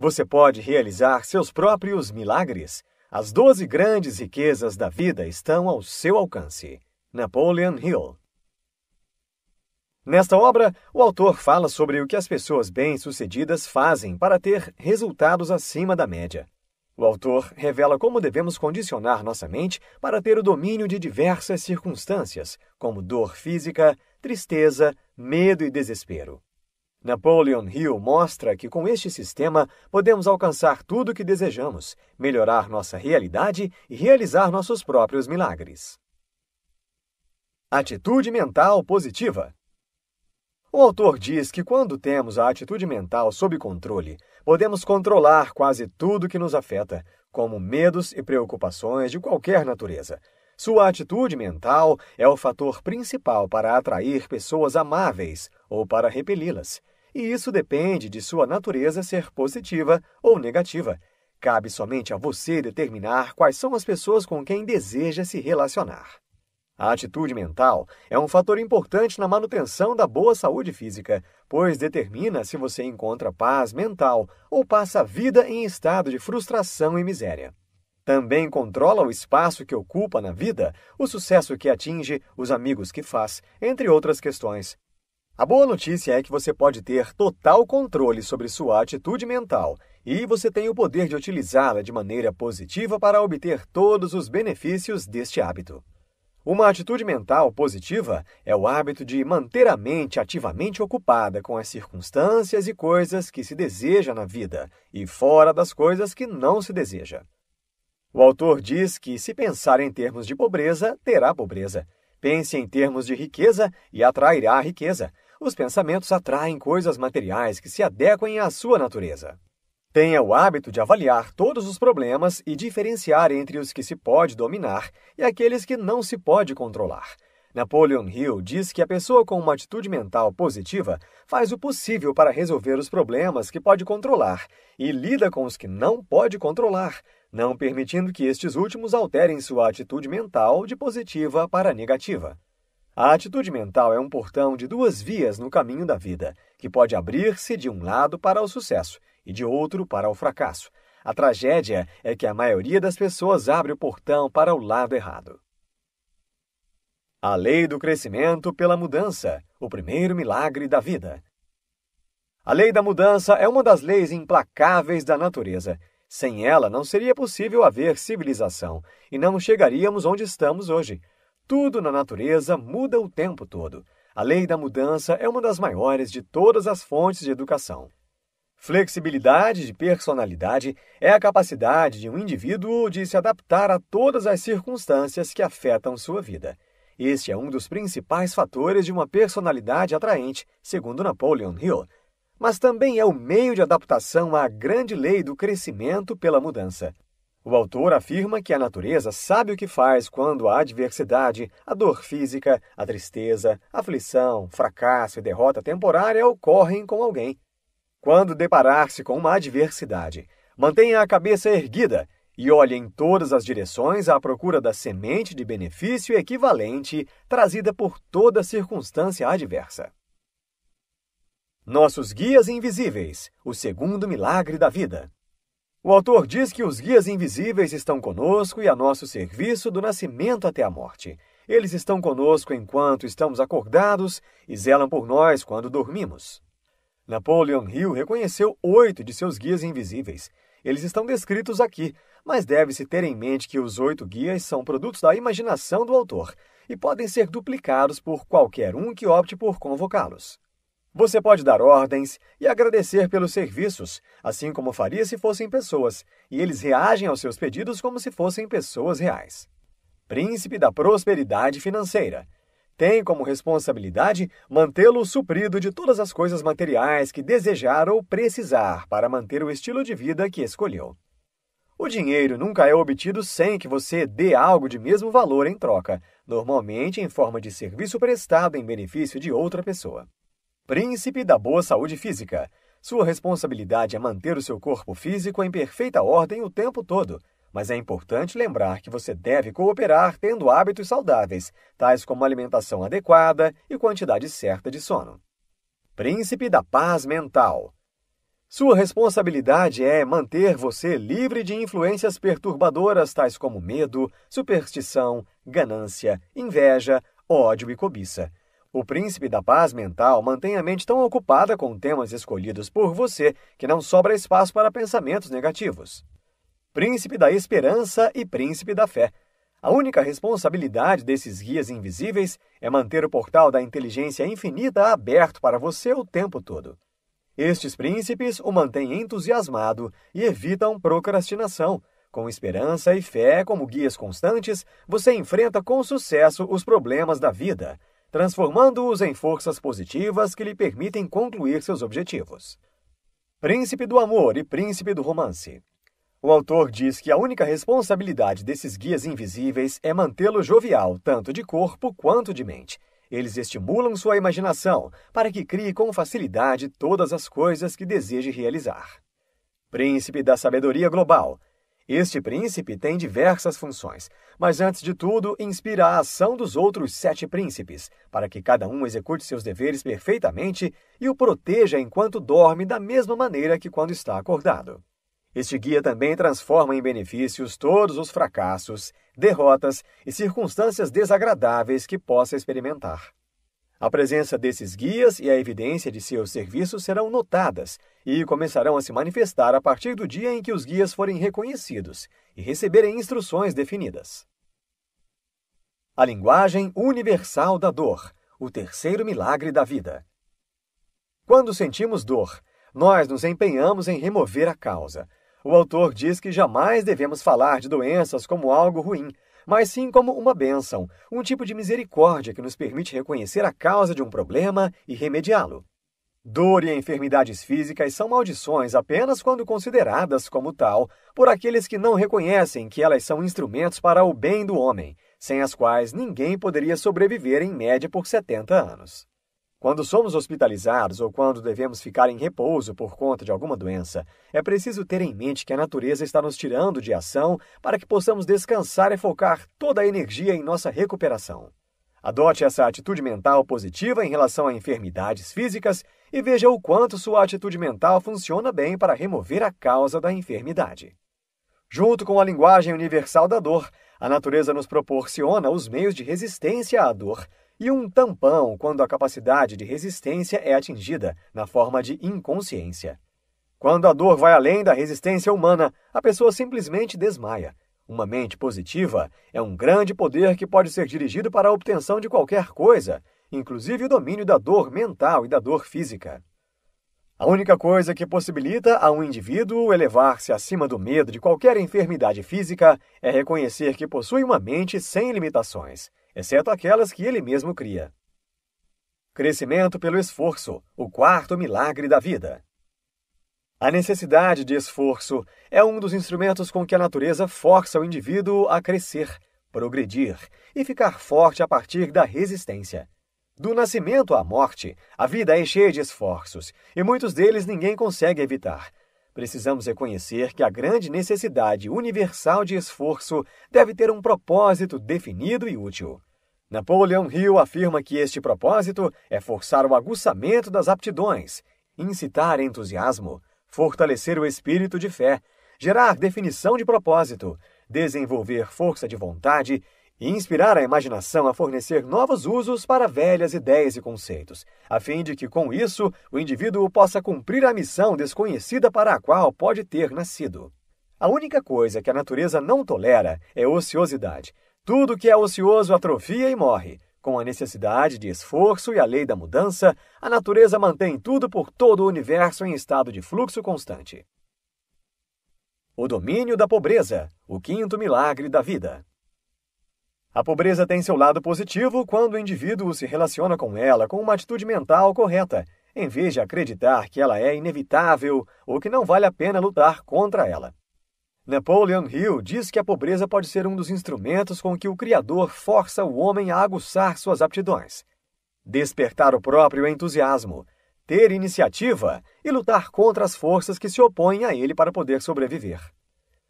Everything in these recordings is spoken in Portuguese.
Você pode realizar seus próprios milagres. As 12 grandes riquezas da vida estão ao seu alcance. Napoleon Hill. Nesta obra, o autor fala sobre o que as pessoas bem-sucedidas fazem para ter resultados acima da média. O autor revela como devemos condicionar nossa mente para ter o domínio de diversas circunstâncias, como dor física, tristeza, medo e desespero. Napoleon Hill mostra que com este sistema podemos alcançar tudo o que desejamos, melhorar nossa realidade e realizar nossos próprios milagres. Atitude mental positiva. O autor diz que quando temos a atitude mental sob controle, podemos controlar quase tudo que nos afeta, como medos e preocupações de qualquer natureza. Sua atitude mental é o fator principal para atrair pessoas amáveis ou para repeli-las e isso depende de sua natureza ser positiva ou negativa. Cabe somente a você determinar quais são as pessoas com quem deseja se relacionar. A atitude mental é um fator importante na manutenção da boa saúde física, pois determina se você encontra paz mental ou passa a vida em estado de frustração e miséria. Também controla o espaço que ocupa na vida, o sucesso que atinge, os amigos que faz, entre outras questões. A boa notícia é que você pode ter total controle sobre sua atitude mental e você tem o poder de utilizá-la de maneira positiva para obter todos os benefícios deste hábito. Uma atitude mental positiva é o hábito de manter a mente ativamente ocupada com as circunstâncias e coisas que se deseja na vida e fora das coisas que não se deseja. O autor diz que, se pensar em termos de pobreza, terá pobreza. Pense em termos de riqueza e atrairá a riqueza os pensamentos atraem coisas materiais que se adequem à sua natureza. Tenha o hábito de avaliar todos os problemas e diferenciar entre os que se pode dominar e aqueles que não se pode controlar. Napoleon Hill diz que a pessoa com uma atitude mental positiva faz o possível para resolver os problemas que pode controlar e lida com os que não pode controlar, não permitindo que estes últimos alterem sua atitude mental de positiva para negativa. A atitude mental é um portão de duas vias no caminho da vida, que pode abrir-se de um lado para o sucesso e de outro para o fracasso. A tragédia é que a maioria das pessoas abre o portão para o lado errado. A lei do crescimento pela mudança, o primeiro milagre da vida. A lei da mudança é uma das leis implacáveis da natureza. Sem ela, não seria possível haver civilização e não chegaríamos onde estamos hoje. Tudo na natureza muda o tempo todo. A lei da mudança é uma das maiores de todas as fontes de educação. Flexibilidade de personalidade é a capacidade de um indivíduo de se adaptar a todas as circunstâncias que afetam sua vida. Este é um dos principais fatores de uma personalidade atraente, segundo Napoleon Hill, mas também é o meio de adaptação à grande lei do crescimento pela mudança. O autor afirma que a natureza sabe o que faz quando a adversidade, a dor física, a tristeza, a aflição, fracasso e derrota temporária ocorrem com alguém. Quando deparar-se com uma adversidade, mantenha a cabeça erguida e olhe em todas as direções à procura da semente de benefício equivalente trazida por toda circunstância adversa. Nossos Guias Invisíveis O Segundo Milagre da Vida o autor diz que os guias invisíveis estão conosco e a nosso serviço do nascimento até a morte. Eles estão conosco enquanto estamos acordados e zelam por nós quando dormimos. Napoleon Hill reconheceu oito de seus guias invisíveis. Eles estão descritos aqui, mas deve-se ter em mente que os oito guias são produtos da imaginação do autor e podem ser duplicados por qualquer um que opte por convocá-los. Você pode dar ordens e agradecer pelos serviços, assim como faria se fossem pessoas, e eles reagem aos seus pedidos como se fossem pessoas reais. Príncipe da prosperidade financeira. Tem como responsabilidade mantê-lo suprido de todas as coisas materiais que desejar ou precisar para manter o estilo de vida que escolheu. O dinheiro nunca é obtido sem que você dê algo de mesmo valor em troca, normalmente em forma de serviço prestado em benefício de outra pessoa. Príncipe da boa saúde física. Sua responsabilidade é manter o seu corpo físico em perfeita ordem o tempo todo, mas é importante lembrar que você deve cooperar tendo hábitos saudáveis, tais como alimentação adequada e quantidade certa de sono. Príncipe da paz mental. Sua responsabilidade é manter você livre de influências perturbadoras tais como medo, superstição, ganância, inveja, ódio e cobiça. O príncipe da paz mental mantém a mente tão ocupada com temas escolhidos por você que não sobra espaço para pensamentos negativos. Príncipe da esperança e príncipe da fé. A única responsabilidade desses guias invisíveis é manter o portal da inteligência infinita aberto para você o tempo todo. Estes príncipes o mantêm entusiasmado e evitam procrastinação. Com esperança e fé como guias constantes, você enfrenta com sucesso os problemas da vida transformando-os em forças positivas que lhe permitem concluir seus objetivos. Príncipe do Amor e Príncipe do Romance. O autor diz que a única responsabilidade desses guias invisíveis é mantê-lo jovial, tanto de corpo quanto de mente. Eles estimulam sua imaginação para que crie com facilidade todas as coisas que deseje realizar. Príncipe da Sabedoria Global este príncipe tem diversas funções, mas antes de tudo inspira a ação dos outros sete príncipes, para que cada um execute seus deveres perfeitamente e o proteja enquanto dorme da mesma maneira que quando está acordado. Este guia também transforma em benefícios todos os fracassos, derrotas e circunstâncias desagradáveis que possa experimentar. A presença desses guias e a evidência de seus serviços serão notadas e começarão a se manifestar a partir do dia em que os guias forem reconhecidos e receberem instruções definidas. A linguagem universal da dor, o terceiro milagre da vida. Quando sentimos dor, nós nos empenhamos em remover a causa. O autor diz que jamais devemos falar de doenças como algo ruim, mas sim como uma bênção, um tipo de misericórdia que nos permite reconhecer a causa de um problema e remediá-lo. Dor e enfermidades físicas são maldições apenas quando consideradas como tal por aqueles que não reconhecem que elas são instrumentos para o bem do homem, sem as quais ninguém poderia sobreviver em média por 70 anos. Quando somos hospitalizados ou quando devemos ficar em repouso por conta de alguma doença, é preciso ter em mente que a natureza está nos tirando de ação para que possamos descansar e focar toda a energia em nossa recuperação. Adote essa atitude mental positiva em relação a enfermidades físicas e veja o quanto sua atitude mental funciona bem para remover a causa da enfermidade. Junto com a linguagem universal da dor, a natureza nos proporciona os meios de resistência à dor e um tampão quando a capacidade de resistência é atingida, na forma de inconsciência. Quando a dor vai além da resistência humana, a pessoa simplesmente desmaia. Uma mente positiva é um grande poder que pode ser dirigido para a obtenção de qualquer coisa, inclusive o domínio da dor mental e da dor física. A única coisa que possibilita a um indivíduo elevar-se acima do medo de qualquer enfermidade física é reconhecer que possui uma mente sem limitações exceto aquelas que ele mesmo cria. Crescimento pelo esforço, o quarto milagre da vida. A necessidade de esforço é um dos instrumentos com que a natureza força o indivíduo a crescer, progredir e ficar forte a partir da resistência. Do nascimento à morte, a vida é cheia de esforços e muitos deles ninguém consegue evitar. Precisamos reconhecer que a grande necessidade universal de esforço deve ter um propósito definido e útil. Napoleon Hill afirma que este propósito é forçar o aguçamento das aptidões, incitar entusiasmo, fortalecer o espírito de fé, gerar definição de propósito, desenvolver força de vontade e inspirar a imaginação a fornecer novos usos para velhas ideias e conceitos, a fim de que, com isso, o indivíduo possa cumprir a missão desconhecida para a qual pode ter nascido. A única coisa que a natureza não tolera é ociosidade, tudo que é ocioso atrofia e morre. Com a necessidade de esforço e a lei da mudança, a natureza mantém tudo por todo o universo em estado de fluxo constante. O domínio da pobreza, o quinto milagre da vida. A pobreza tem seu lado positivo quando o indivíduo se relaciona com ela com uma atitude mental correta, em vez de acreditar que ela é inevitável ou que não vale a pena lutar contra ela. Napoleon Hill diz que a pobreza pode ser um dos instrumentos com que o Criador força o homem a aguçar suas aptidões, despertar o próprio entusiasmo, ter iniciativa e lutar contra as forças que se opõem a ele para poder sobreviver.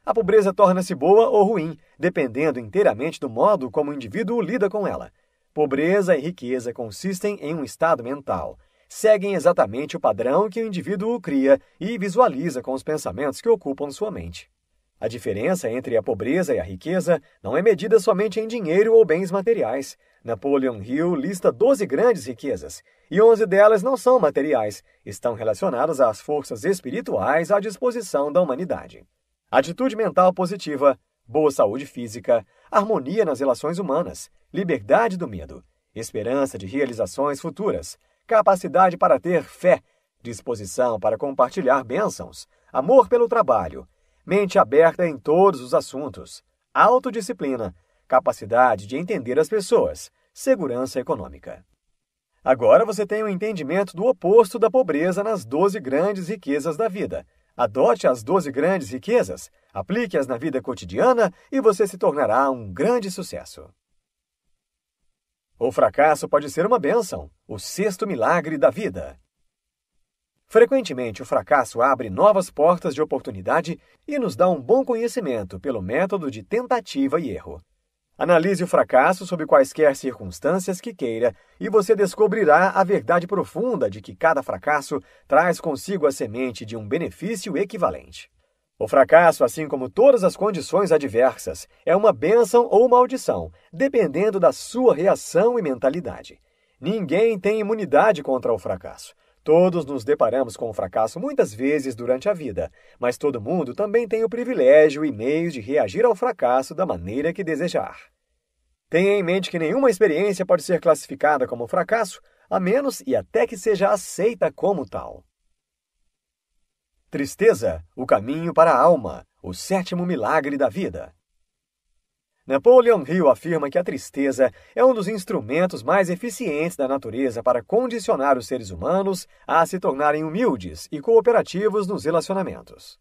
A pobreza torna-se boa ou ruim, dependendo inteiramente do modo como o indivíduo lida com ela. Pobreza e riqueza consistem em um estado mental. Seguem exatamente o padrão que o indivíduo cria e visualiza com os pensamentos que ocupam sua mente. A diferença entre a pobreza e a riqueza não é medida somente em dinheiro ou bens materiais. Napoleon Hill lista 12 grandes riquezas, e 11 delas não são materiais, estão relacionadas às forças espirituais à disposição da humanidade. Atitude mental positiva, boa saúde física, harmonia nas relações humanas, liberdade do medo, esperança de realizações futuras, capacidade para ter fé, disposição para compartilhar bênçãos, amor pelo trabalho, mente aberta em todos os assuntos, autodisciplina, capacidade de entender as pessoas, segurança econômica. Agora você tem o um entendimento do oposto da pobreza nas 12 grandes riquezas da vida. Adote as 12 grandes riquezas, aplique-as na vida cotidiana e você se tornará um grande sucesso. O fracasso pode ser uma bênção, o sexto milagre da vida. Frequentemente, o fracasso abre novas portas de oportunidade e nos dá um bom conhecimento pelo método de tentativa e erro. Analise o fracasso sob quaisquer circunstâncias que queira e você descobrirá a verdade profunda de que cada fracasso traz consigo a semente de um benefício equivalente. O fracasso, assim como todas as condições adversas, é uma bênção ou maldição, dependendo da sua reação e mentalidade. Ninguém tem imunidade contra o fracasso. Todos nos deparamos com o fracasso muitas vezes durante a vida, mas todo mundo também tem o privilégio e meios de reagir ao fracasso da maneira que desejar. Tenha em mente que nenhuma experiência pode ser classificada como fracasso, a menos e até que seja aceita como tal. Tristeza, o caminho para a alma, o sétimo milagre da vida. Napoleon Hill afirma que a tristeza é um dos instrumentos mais eficientes da natureza para condicionar os seres humanos a se tornarem humildes e cooperativos nos relacionamentos.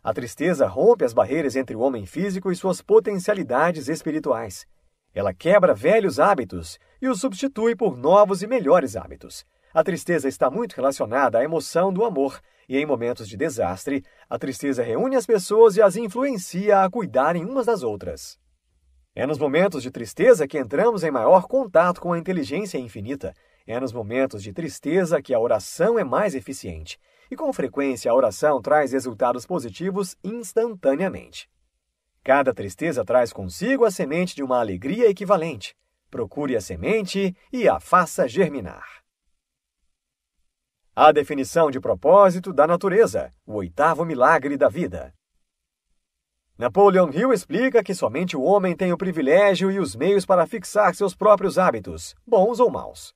A tristeza rompe as barreiras entre o homem físico e suas potencialidades espirituais. Ela quebra velhos hábitos e os substitui por novos e melhores hábitos. A tristeza está muito relacionada à emoção do amor, e em momentos de desastre, a tristeza reúne as pessoas e as influencia a cuidarem umas das outras. É nos momentos de tristeza que entramos em maior contato com a inteligência infinita. É nos momentos de tristeza que a oração é mais eficiente. E com frequência a oração traz resultados positivos instantaneamente. Cada tristeza traz consigo a semente de uma alegria equivalente. Procure a semente e a faça germinar. A definição de propósito da natureza, o oitavo milagre da vida. Napoleon Hill explica que somente o homem tem o privilégio e os meios para fixar seus próprios hábitos, bons ou maus.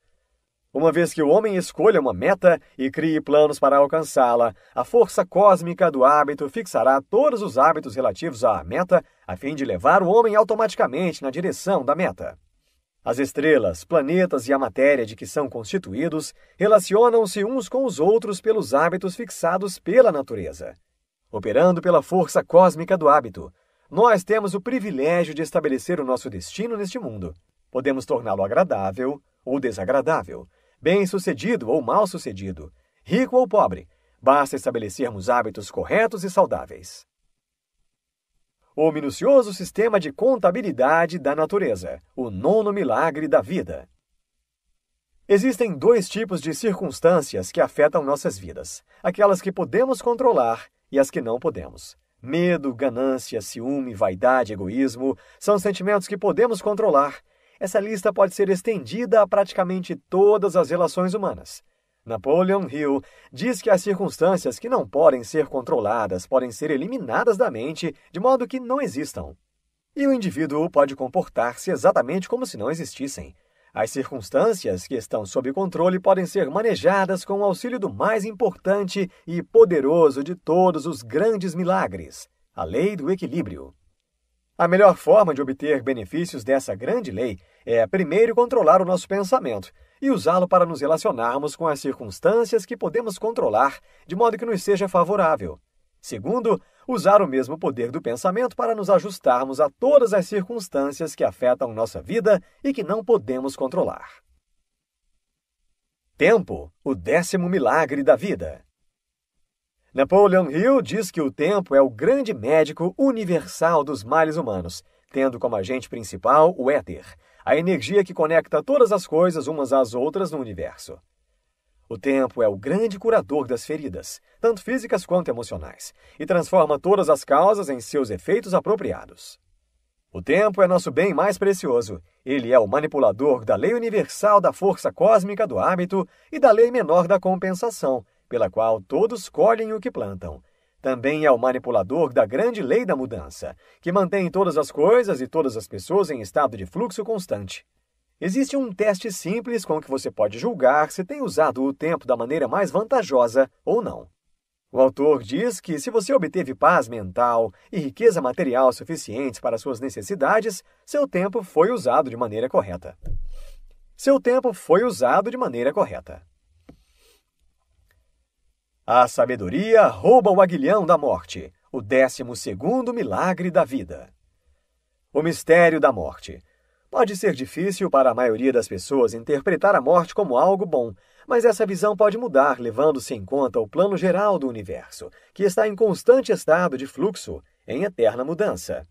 Uma vez que o homem escolha uma meta e crie planos para alcançá-la, a força cósmica do hábito fixará todos os hábitos relativos à meta, a fim de levar o homem automaticamente na direção da meta. As estrelas, planetas e a matéria de que são constituídos relacionam-se uns com os outros pelos hábitos fixados pela natureza. Operando pela força cósmica do hábito, nós temos o privilégio de estabelecer o nosso destino neste mundo. Podemos torná-lo agradável ou desagradável, bem-sucedido ou mal-sucedido, rico ou pobre. Basta estabelecermos hábitos corretos e saudáveis. O minucioso sistema de contabilidade da natureza, o nono milagre da vida. Existem dois tipos de circunstâncias que afetam nossas vidas: aquelas que podemos controlar e as que não podemos. Medo, ganância, ciúme, vaidade, egoísmo são sentimentos que podemos controlar. Essa lista pode ser estendida a praticamente todas as relações humanas. Napoleon Hill diz que as circunstâncias que não podem ser controladas podem ser eliminadas da mente de modo que não existam. E o indivíduo pode comportar-se exatamente como se não existissem. As circunstâncias que estão sob controle podem ser manejadas com o auxílio do mais importante e poderoso de todos os grandes milagres, a lei do equilíbrio. A melhor forma de obter benefícios dessa grande lei é primeiro controlar o nosso pensamento e usá-lo para nos relacionarmos com as circunstâncias que podemos controlar de modo que nos seja favorável. Segundo, usar o mesmo poder do pensamento para nos ajustarmos a todas as circunstâncias que afetam nossa vida e que não podemos controlar. Tempo, o décimo milagre da vida. Napoleon Hill diz que o tempo é o grande médico universal dos males humanos, tendo como agente principal o éter, a energia que conecta todas as coisas umas às outras no universo. O tempo é o grande curador das feridas, tanto físicas quanto emocionais, e transforma todas as causas em seus efeitos apropriados. O tempo é nosso bem mais precioso. Ele é o manipulador da lei universal da força cósmica do hábito e da lei menor da compensação, pela qual todos colhem o que plantam. Também é o manipulador da grande lei da mudança, que mantém todas as coisas e todas as pessoas em estado de fluxo constante. Existe um teste simples com que você pode julgar se tem usado o tempo da maneira mais vantajosa ou não. O autor diz que se você obteve paz mental e riqueza material suficientes para suas necessidades, seu tempo foi usado de maneira correta. Seu tempo foi usado de maneira correta. A sabedoria rouba o aguilhão da morte, o décimo segundo milagre da vida. O mistério da morte, Pode ser difícil para a maioria das pessoas interpretar a morte como algo bom, mas essa visão pode mudar levando-se em conta o plano geral do universo, que está em constante estado de fluxo, em eterna mudança.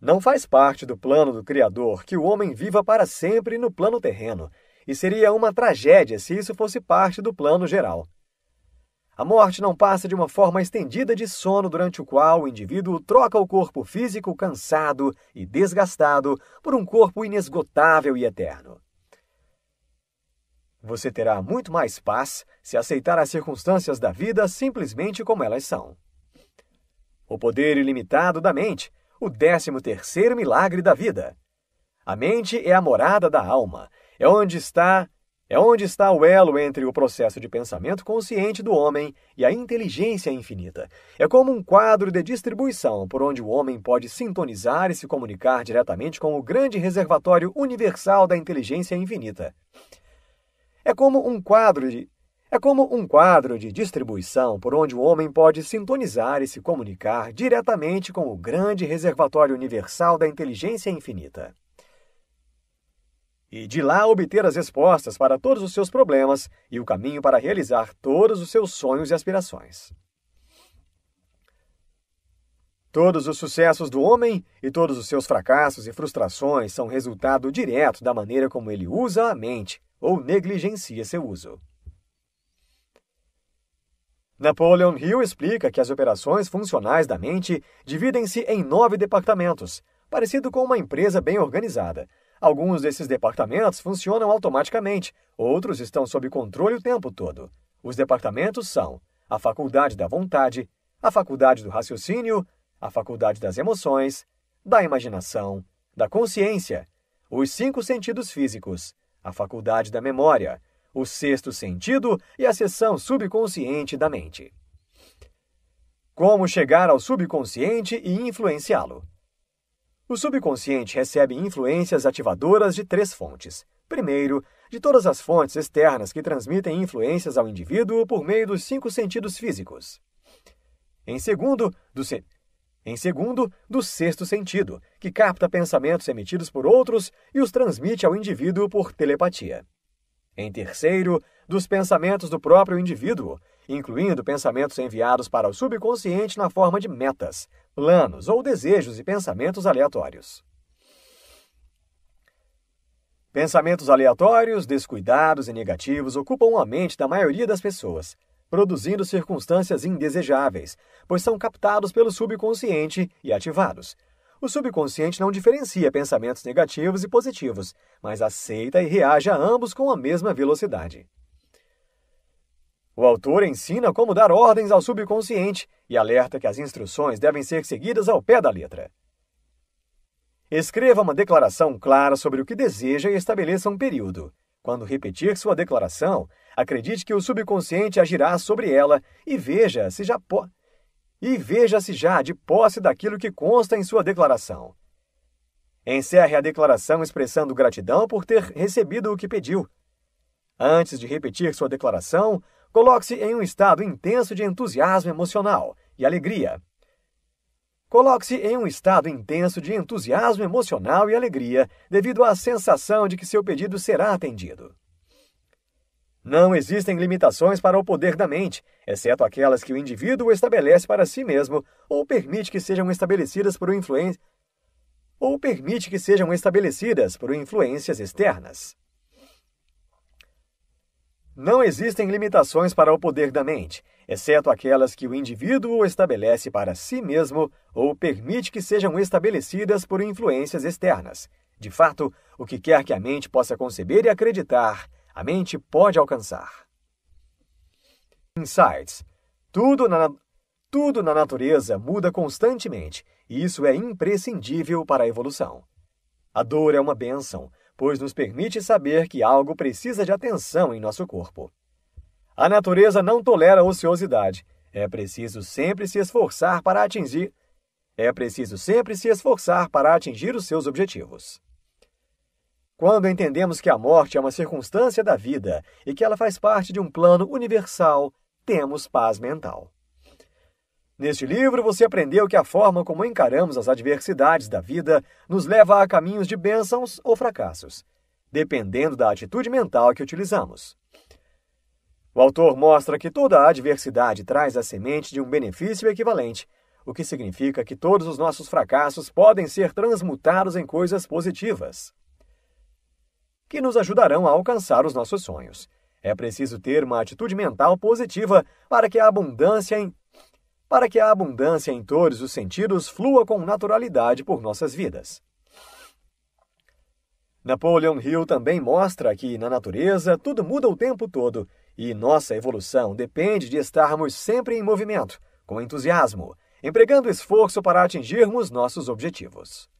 Não faz parte do plano do Criador que o homem viva para sempre no plano terreno, e seria uma tragédia se isso fosse parte do plano geral. A morte não passa de uma forma estendida de sono durante o qual o indivíduo troca o corpo físico cansado e desgastado por um corpo inesgotável e eterno. Você terá muito mais paz se aceitar as circunstâncias da vida simplesmente como elas são. O poder ilimitado da mente, o décimo terceiro milagre da vida. A mente é a morada da alma, é onde está é onde está o elo entre o processo de pensamento consciente do homem e a inteligência infinita. É como um quadro de distribuição por onde o homem pode sintonizar e se comunicar diretamente com o grande reservatório universal da inteligência infinita. É como um quadro de é como um quadro de distribuição por onde o homem pode sintonizar e se comunicar diretamente com o grande reservatório universal da inteligência infinita e de lá obter as respostas para todos os seus problemas e o caminho para realizar todos os seus sonhos e aspirações. Todos os sucessos do homem e todos os seus fracassos e frustrações são resultado direto da maneira como ele usa a mente ou negligencia seu uso. Napoleon Hill explica que as operações funcionais da mente dividem-se em nove departamentos, parecido com uma empresa bem organizada, Alguns desses departamentos funcionam automaticamente, outros estão sob controle o tempo todo. Os departamentos são a faculdade da vontade, a faculdade do raciocínio, a faculdade das emoções, da imaginação, da consciência, os cinco sentidos físicos, a faculdade da memória, o sexto sentido e a seção subconsciente da mente. Como chegar ao subconsciente e influenciá-lo? O subconsciente recebe influências ativadoras de três fontes. Primeiro, de todas as fontes externas que transmitem influências ao indivíduo por meio dos cinco sentidos físicos. Em segundo, do se... em segundo, do sexto sentido, que capta pensamentos emitidos por outros e os transmite ao indivíduo por telepatia. Em terceiro, dos pensamentos do próprio indivíduo, incluindo pensamentos enviados para o subconsciente na forma de metas, planos ou desejos e pensamentos aleatórios. Pensamentos aleatórios, descuidados e negativos ocupam a mente da maioria das pessoas, produzindo circunstâncias indesejáveis, pois são captados pelo subconsciente e ativados. O subconsciente não diferencia pensamentos negativos e positivos, mas aceita e reage a ambos com a mesma velocidade. O autor ensina como dar ordens ao subconsciente e alerta que as instruções devem ser seguidas ao pé da letra. Escreva uma declaração clara sobre o que deseja e estabeleça um período. Quando repetir sua declaração, acredite que o subconsciente agirá sobre ela e veja se já po e veja se já de posse daquilo que consta em sua declaração. Encerre a declaração expressando gratidão por ter recebido o que pediu. Antes de repetir sua declaração, Coloque-se em um estado intenso de entusiasmo emocional e alegria. Coloque-se em um estado intenso de entusiasmo emocional e alegria, devido à sensação de que seu pedido será atendido. Não existem limitações para o poder da mente, exceto aquelas que o indivíduo estabelece para si mesmo ou permite que sejam estabelecidas por influência ou permite que sejam estabelecidas por influências externas. Não existem limitações para o poder da mente, exceto aquelas que o indivíduo estabelece para si mesmo ou permite que sejam estabelecidas por influências externas. De fato, o que quer que a mente possa conceber e acreditar, a mente pode alcançar. Insights. Tudo na, tudo na natureza muda constantemente, e isso é imprescindível para a evolução. A dor é uma bênção, pois nos permite saber que algo precisa de atenção em nosso corpo. A natureza não tolera ociosidade. É preciso sempre se esforçar para atingir. É preciso sempre se esforçar para atingir os seus objetivos. Quando entendemos que a morte é uma circunstância da vida e que ela faz parte de um plano universal, temos paz mental. Neste livro, você aprendeu que a forma como encaramos as adversidades da vida nos leva a caminhos de bênçãos ou fracassos, dependendo da atitude mental que utilizamos. O autor mostra que toda a adversidade traz a semente de um benefício equivalente, o que significa que todos os nossos fracassos podem ser transmutados em coisas positivas que nos ajudarão a alcançar os nossos sonhos. É preciso ter uma atitude mental positiva para que a abundância em para que a abundância em todos os sentidos flua com naturalidade por nossas vidas. Napoleon Hill também mostra que, na natureza, tudo muda o tempo todo e nossa evolução depende de estarmos sempre em movimento, com entusiasmo, empregando esforço para atingirmos nossos objetivos.